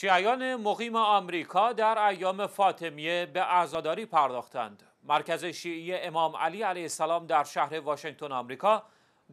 شیعیان مقیم آمریکا در ایام فاطمیه به عزاداری پرداختند. مرکز شیعی امام علی علیه السلام در شهر واشنگتن آمریکا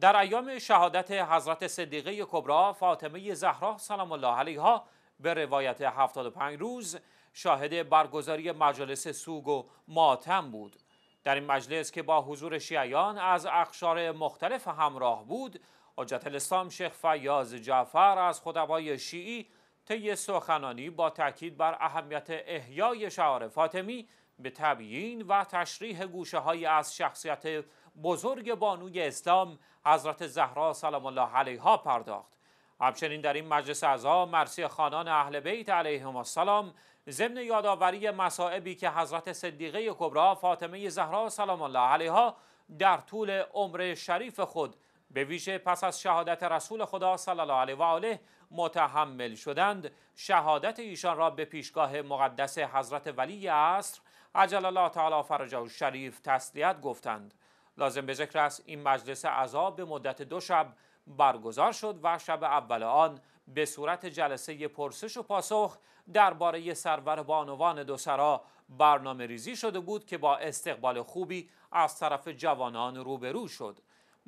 در ایام شهادت حضرت صدیقه کبرا فاطمه زهرا سلام الله علیها به روایت 75 روز شاهد برگزاری مجلس سوگ و ماتم بود. در این مجلس که با حضور شیعیان از اقشار مختلف همراه بود، حجت الاسلام شیخ فیاض جعفر از خدمای شیعی طی سخنانی با تاکید بر اهمیت احیای شعار فاطمی به تبیین و تشریح گوشه های از شخصیت بزرگ بانوی اسلام حضرت زهرا سلام الله علیها پرداخت همچنین در این مجلس اعضا مرسی خانان اهل بیت علیهم السلام ضمن یادآوری مصائبی که حضرت صدیقه کبرا فاطمه زهرا سلام الله علیها در طول عمر شریف خود به ویژه پس از شهادت رسول خدا صلی الله علیه و آله متحمل شدند شهادت ایشان را به پیشگاه مقدس حضرت ولی عصر عجل الله تعالی فرجه و شریف تسلیت گفتند لازم به ذکر است این مجلس عذاب به مدت دو شب برگزار شد و شب اول آن به صورت جلسه پرسش و پاسخ درباره سرور بانوان دو سرا برنامه ریزی شده بود که با استقبال خوبی از طرف جوانان روبرو شد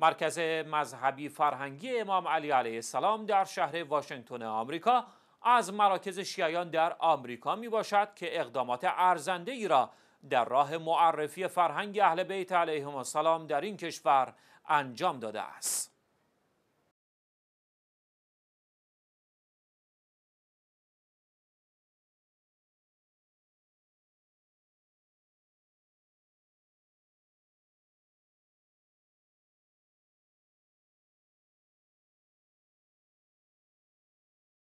مرکز مذهبی فرهنگی امام علی علیه السلام در شهر واشنگتن آمریکا از مراکز شیعیان در آمریکا می باشد که اقدامات ارزنده ای را در راه معرفی فرهنگ اهل بیت علیهم السلام در این کشور انجام داده است.